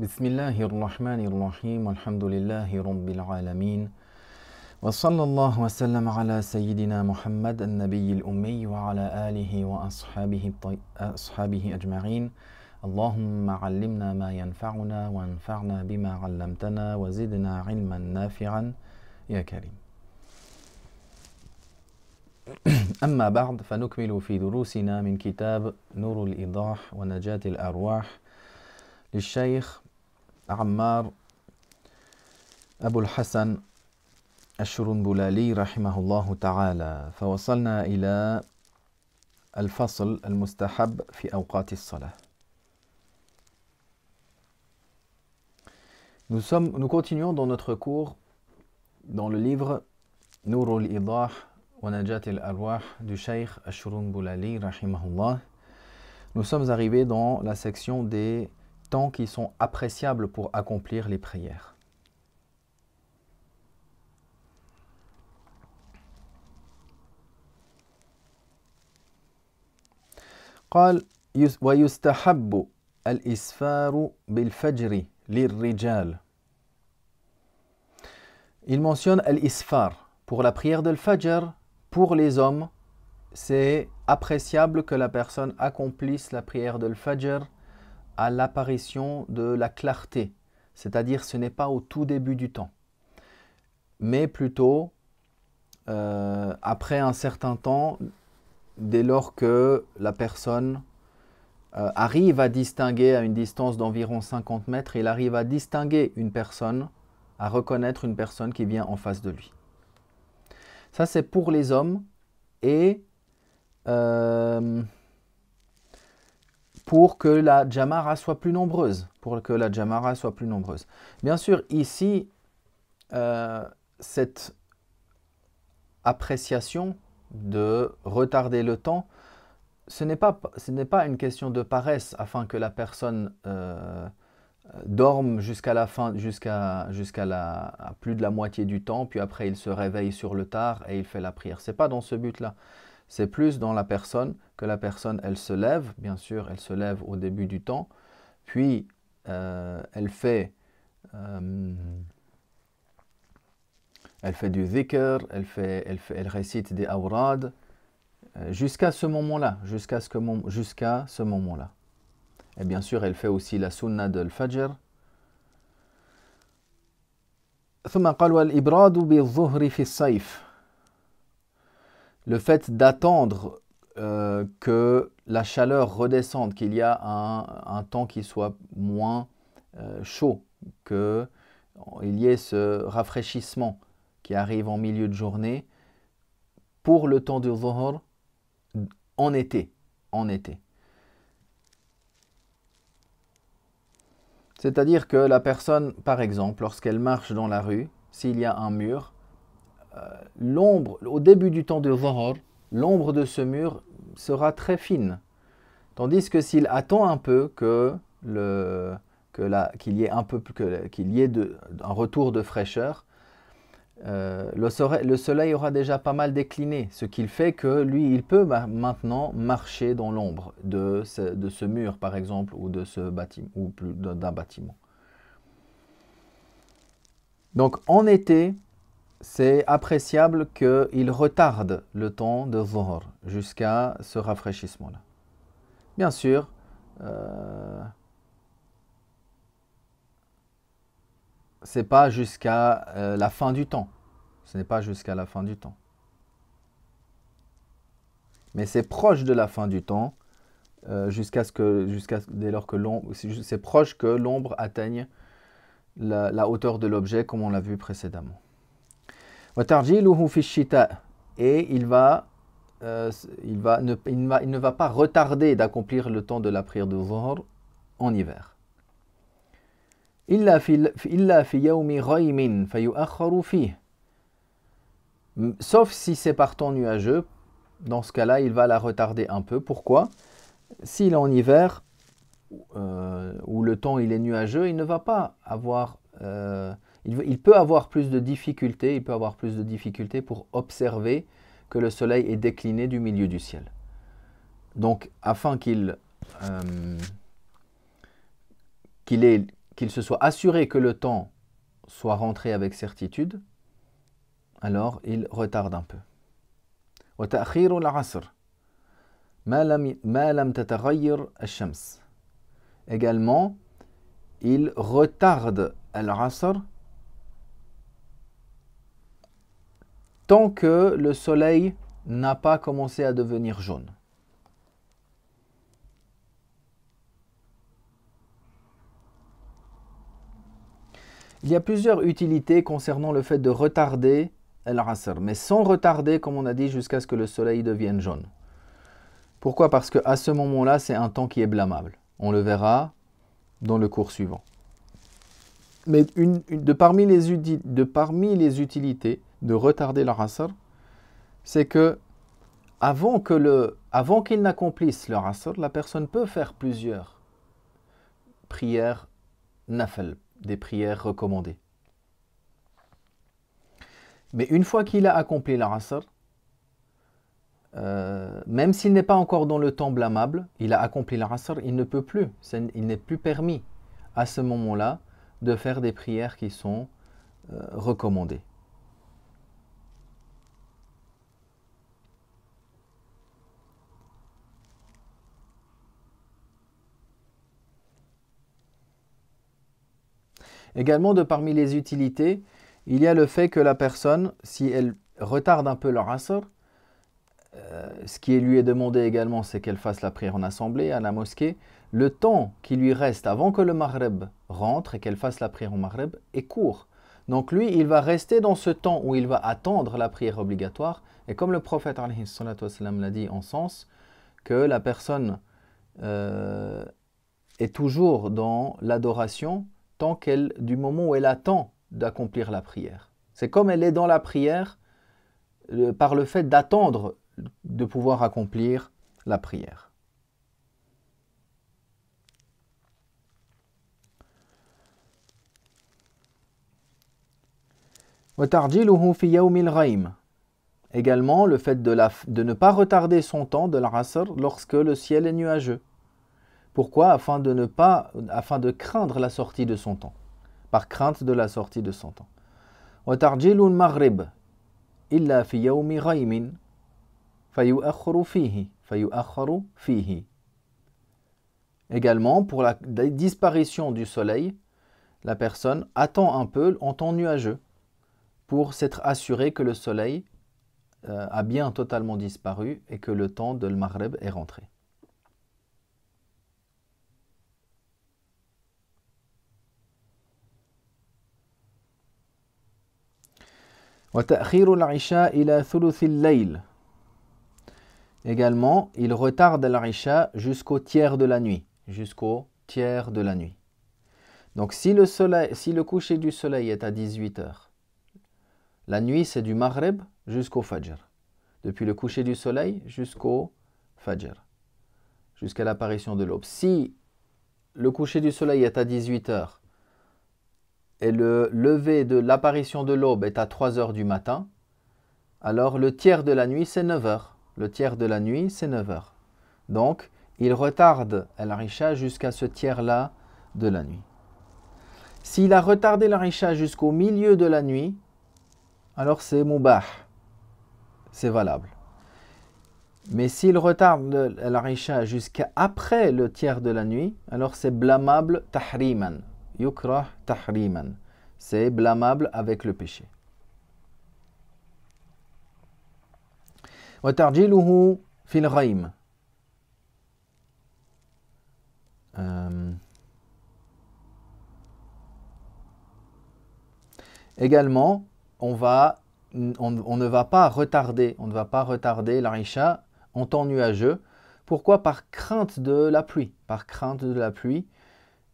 بسم الله الرحمن الرحيم والحمد لله رب العالمين وصلى الله وسلم على سيدنا محمد النبي الأمي وعلى آله وأصحابه أصحابه أجمعين اللهم علمنا ما ينفعنا وانفعنا بما علمتنا وزدنا علما نافعا يا كريم أما بعد فنكمل في دروسنا من كتاب نور الإيضاح ونجاة الأرواح للشيخ Ammar أبو الحسن الشرنبلالي رحمه الله تعالى فوصلنا Al الفصل Al في أوقات الصلاة Nous, sommes, nous continuons dans notre cours dans le livre Idah Wanajat al Arwah du Sheikh Ashurun Boulali rahimahullah. Nous sommes arrivés dans la section des tant qu'ils sont appréciables pour accomplir les prières. Il mentionne l'isfar, Pour la prière de l'fajr, pour les hommes, c'est appréciable que la personne accomplisse la prière de l'fajr à l'apparition de la clarté, c'est-à-dire ce n'est pas au tout début du temps, mais plutôt euh, après un certain temps, dès lors que la personne euh, arrive à distinguer à une distance d'environ 50 mètres, il arrive à distinguer une personne, à reconnaître une personne qui vient en face de lui. Ça, c'est pour les hommes et euh, pour que la Jamara soit plus nombreuse. Pour que la Jamara soit plus nombreuse. Bien sûr, ici, euh, cette appréciation de retarder le temps, ce n'est pas, ce n'est pas une question de paresse afin que la personne euh, dorme jusqu'à la fin, jusqu'à, jusqu'à plus de la moitié du temps, puis après il se réveille sur le tard et il fait la prière. Ce n'est pas dans ce but-là c'est plus dans la personne que la personne, elle se lève, bien sûr, elle se lève au début du temps, puis euh, elle fait... Euh, elle fait du zikr, elle, fait, elle, récite des aurades, euh, jusqu'à ce moment-là, jusqu'à ce, jusqu'à ce moment-là. Et bien sûr, elle fait aussi la sunna de l'fajr. ثم قالوا الإبراد بالظهر في الصيف le fait d'attendre euh, que la chaleur redescende, qu'il y a un, temps qui soit moins euh, chaud, qu'il y ait ce rafraîchissement qui arrive en milieu de journée pour le temps du Dhuhr en été. En été. C'est-à-dire que la personne, par exemple, lorsqu'elle marche dans la rue, s'il y a un mur, euh, l'ombre, au début du temps de Zohar, l'ombre de ce mur sera très fine. Tandis que s'il attend un peu que qu'il y ait un peu qu'il y ait de, retour de fraîcheur, euh, le, soleil, aura déjà pas mal décliné, ce qui fait que lui, il peut maintenant marcher dans l'ombre de, de ce, mur, par exemple, ou de ce bâtiment, ou plus d'un bâtiment. Donc en été, c'est appréciable qu'il retarde le temps de Zohar jusqu'à ce rafraîchissement-là. Bien sûr, euh, c'est pas jusqu'à euh, la fin du temps. Ce n'est pas jusqu'à la fin du temps. Mais c'est proche de la fin du temps, euh, jusqu'à ce que, jusqu'à dès lors que l'ombre, c'est proche que l'ombre atteigne la hauteur de l'objet, comme on l'a vu précédemment. Et il euh, il, va ne, il, va, ne, va pas retarder d'accomplir le temps de la prière de Zohar en hiver. Sauf si c'est par temps nuageux, dans ce cas-là, il va la retarder un peu. Pourquoi S'il est en hiver, euh, où le temps il est nuageux, il ne va pas avoir euh, il, peut avoir plus de difficultés, il peut avoir plus de difficultés pour observer que le soleil est décliné du milieu du ciel. Donc, afin qu'il euh, qu'il se soit assuré que le temps soit rentré avec certitude, alors il retarde un peu. Également, il retarde al-asr tant que le soleil n'a pas commencé à devenir jaune. Il y a plusieurs utilités concernant le fait de retarder el asr mais sans retarder, comme on a dit, jusqu'à ce que le soleil devienne jaune. Pourquoi Parce qu'à ce moment-là, c'est un temps qui est blâmable. On le verra dans le cours suivant. Mais une, de, parmi les de parmi les utilités de retarder la rasar, c'est que avant que le, avant leur la personne peut faire plusieurs prières nafal, des prières recommandées. Mais une fois qu'il a accompli la rasar, euh, même s'il n'est pas encore dans le temps blâmable, il a accompli la rasar, il ne peut plus, il n'est plus permis à ce moment-là de faire des prières qui sont euh, recommandées. Également, de parmi les utilités, il y a le fait que la personne, si elle retarde un peu leur asr, euh, ce qui lui est demandé également, c'est qu'elle fasse la prière en assemblée à la mosquée. Le temps qui lui reste avant que le Maghreb rentre et qu'elle fasse la prière au Maghreb est court. Donc lui, il va rester dans ce temps où il va attendre la prière obligatoire. Et comme le prophète l'a dit en sens, que la personne euh, est toujours dans l'adoration tant qu'elle, du moment où elle attend d'accomplir la prière. C'est comme elle est dans la prière par le fait d'attendre de pouvoir accomplir la prière. Également le fait de, la, de, ne pas retarder son temps de la l'Asr lorsque le ciel est nuageux. Pourquoi afin de, ne pas, afin de craindre la sortie de son temps. Par crainte de la sortie de son temps. فيؤخر فيه فيؤخر فيه Également, pour la disparition du soleil, la personne attend un peu en temps nuageux pour s'être assurée que le soleil euh, a bien totalement disparu et que le temps de l'Maghreb est rentré. وتأخير العشاء إلى ثلث الليل Également, il retarde l'Arisha jusqu'au tiers de la nuit. Jusqu'au tiers de la nuit. Donc si le, si le coucher du soleil est à 18h, la nuit c'est du Maghreb jusqu'au Fajr. Depuis le coucher du soleil jusqu'au Fajr. Jusqu'à l'apparition de l'aube. Si le coucher du soleil est à 18h et le lever de l'apparition de l'aube est à 3h du matin, alors le tiers de la nuit c'est 9h. Le tiers de la nuit, c'est 9 heures. Donc, il retarde l'Arisha jusqu'à ce tiers-là de la nuit. S'il a retardé l'Arisha jusqu'au milieu de la nuit, alors c'est Moubah. C'est valable. Mais s'il retarde l'Arisha jusqu'à après le tiers de la nuit, alors c'est blâmable tahriman. Yukrah tahriman. C'est blâmable avec le péché. وترجيله في الغيم Également, on, va, on, ne va pas retarder, on ne va pas retarder l'Arisha en temps nuageux. Pourquoi Par crainte de la pluie. Par crainte de la pluie.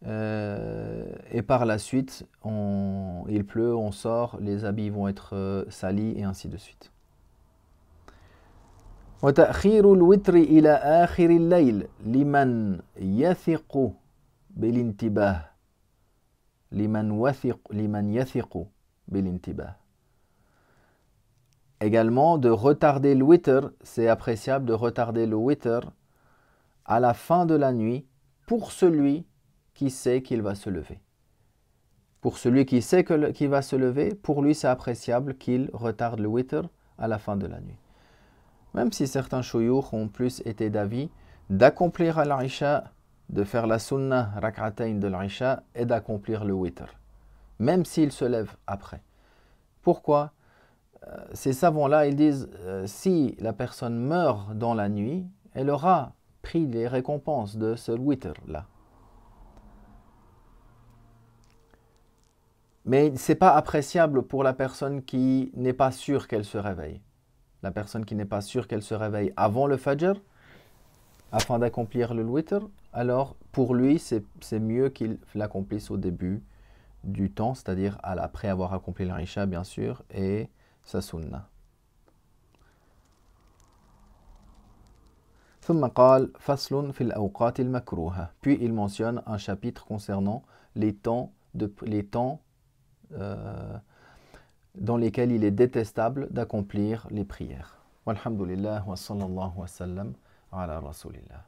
Euh, et par la suite, il pleut, on sort, les habits vont être euh, salis et ainsi de suite. Également, de retarder le c'est appréciable de retarder le witr à la fin de la nuit pour celui qui sait qu'il va se lever. Pour celui qui sait qu'il va se lever, pour lui c'est appréciable qu'il retarde le witr à la fin de la nuit même si certains chouyours ont plus été d'avis d'accomplir à risha, de faire la sunnah rak'atayn de risha et d'accomplir le witr, même s'ils se lèvent après. Pourquoi euh, Ces savants-là, ils disent euh, si la personne meurt dans la nuit, elle aura pris les récompenses de ce witr-là. Mais ce n'est pas appréciable pour la personne qui n'est pas sûre qu'elle se réveille la personne qui n'est pas sûre qu'elle se réveille avant le Fajr, afin d'accomplir le Witr, alors pour lui, c'est mieux qu'il l'accomplisse au début du temps, c'est-à-dire après avoir accompli risha, bien sûr, et sa Sunna. Puis il mentionne un chapitre concernant les temps, de, les temps euh, dans lesquels il est détestable d'accomplir les prières. Walhamdulillah wa sallallahu wa sallam ala rasulillah.